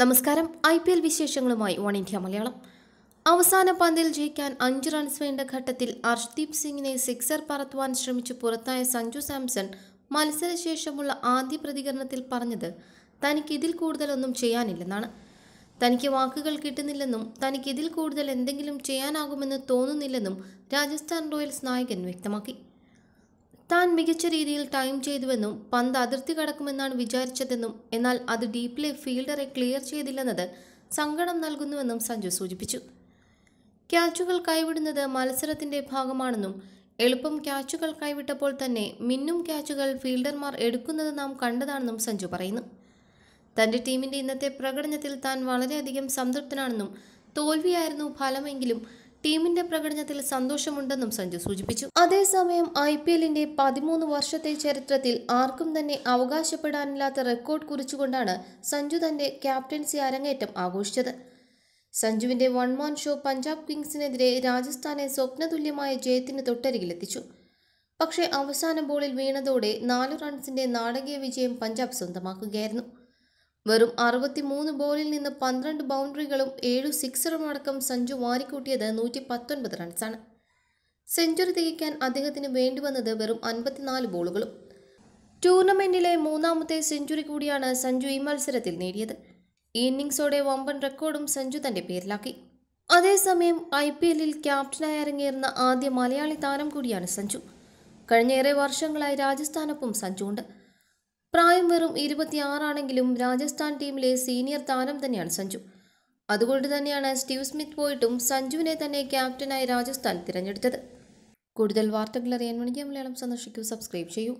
നമസ്കാരം I P L വിശേഷങ്ങളുമായി one India Malayalam അവസാന പന്തിൽ ജയിക്കാൻ അഞ്ച് റൺസ് വേണ്ട ഘട്ടത്തിൽ അർഷ്ദീപ് സിംഗിനെ സിക്സർ പറത്തുവാൻ ശ്രമിച്ചു പുറത്തായ സഞ്ജു സാംസൺ മത്സരശേഷമുള്ള ആദ്യ പ്രതികരണത്തിൽ പറഞ്ഞത് തനിക്ക് ഇതിൽ കൂടുതലൊന്നും ചെയ്യാനില്ലെന്നാണ് തനിക്ക് വാക്കുകൾ കിട്ടുന്നില്ലെന്നും തനിക്ക് ഇതിൽ കൂടുതൽ എന്തെങ്കിലും ചെയ്യാനാകുമെന്ന് തോന്നുന്നില്ലെന്നും രാജസ്ഥാൻ റോയൽസ് നായകൻ വ്യക്തമാക്കി താൻ മികച്ച രീതിയിൽ ടൈം ചെയ്തുവെന്നും പന്ത് അതിർത്തി കടക്കുമെന്നാണ് വിചാരിച്ചതെന്നും എന്നാൽ അത് ഡീപ്ലി ഫീൽഡറെ ക്ലിയർ ചെയ്തില്ലെന്നത് സങ്കടം നൽകുന്നുവെന്നും സഞ്ജു സൂചിപ്പിച്ചു ക്യാച്ചുകൾ കൈവിടുന്നത് മത്സരത്തിന്റെ ഭാഗമാണെന്നും എളുപ്പം ക്യാച്ചുകൾ കൈവിട്ടപ്പോൾ തന്നെ മിന്നും ക്യാച്ചുകൾ ഫീൽഡർമാർ എടുക്കുന്നത് നാം കണ്ടതാണെന്നും സഞ്ജു പറയുന്നു തന്റെ ടീമിന്റെ ഇന്നത്തെ പ്രകടനത്തിൽ താൻ വളരെയധികം സംതൃപ്തനാണെന്നും തോൽവിയായിരുന്നു ഫലമെങ്കിലും ടീമിന്റെ പ്രകടനത്തിൽ സന്തോഷമുണ്ടെന്നും സഞ്ജു സൂചിപ്പിച്ചു അതേസമയം ഐ പി എല്ലിന്റെ പതിമൂന്ന് വർഷത്തെ ചരിത്രത്തിൽ ആർക്കും തന്നെ അവകാശപ്പെടാനില്ലാത്ത റെക്കോർഡ് കുറിച്ചുകൊണ്ടാണ് സഞ്ജു തന്റെ ക്യാപ്റ്റൻസി അരങ്ങേറ്റം ആഘോഷിച്ചത് സഞ്ജുവിന്റെ വൺ മാൻ ഷോ പഞ്ചാബ് കിങ്സിനെതിരെ രാജസ്ഥാനെ സ്വപ്നതുല്യമായ ജയത്തിന് തൊട്ടരികിലെത്തിച്ചു പക്ഷേ അവസാന ബോളിൽ വീണതോടെ നാലു റൺസിന്റെ നാടകീയ വിജയം പഞ്ചാബ് സ്വന്തമാക്കുകയായിരുന്നു വെറും അറുപത്തിമൂന്ന് ബോളിൽ നിന്ന് പന്ത്രണ്ട് ബൗണ്ടറികളും ഏഴു സിക്സറും അടക്കം സഞ്ജു വാരിക്കൂട്ടിയത് നൂറ്റി പത്തൊൻപത് റൺസാണ് സെഞ്ചുറി തികയ്ക്കാൻ അദ്ദേഹത്തിന് വേണ്ടിവന്നത് വെറും അൻപത്തിനാല് ബോളുകളും ടൂർണമെന്റിലെ മൂന്നാമത്തെ സെഞ്ചുറി കൂടിയാണ് സഞ്ജു ഈ മത്സരത്തിൽ നേടിയത് ഇന്നിംഗ്സോടെ വമ്പൻ റെക്കോർഡും സഞ്ജു തന്റെ പേരിലാക്കി അതേസമയം ഐ പി എല്ലിൽ ക്യാപ്റ്റനായി ഇറങ്ങിയിരുന്ന ആദ്യ മലയാളി താരം കൂടിയാണ് സഞ്ജു കഴിഞ്ഞ ഏറെ വർഷങ്ങളായി രാജസ്ഥാനൊപ്പം സഞ്ജുണ്ട് പ്രായം വെറും ഇരുപത്തിയാറാണെങ്കിലും രാജസ്ഥാൻ ടീമിലെ സീനിയർ താരം തന്നെയാണ് സഞ്ജു അതുകൊണ്ട് തന്നെയാണ് സ്റ്റീവ് സ്മിത്ത് പോയിട്ടും സഞ്ജുവിനെ തന്നെ ക്യാപ്റ്റനായി രാജസ്ഥാൻ തിരഞ്ഞെടുത്തത് കൂടുതൽ വാർത്തകൾ അറിയാൻ വേണ്ടി മലയാളം സന്ദർശിക്കൂ സബ്സ്ക്രൈബ് ചെയ്യൂ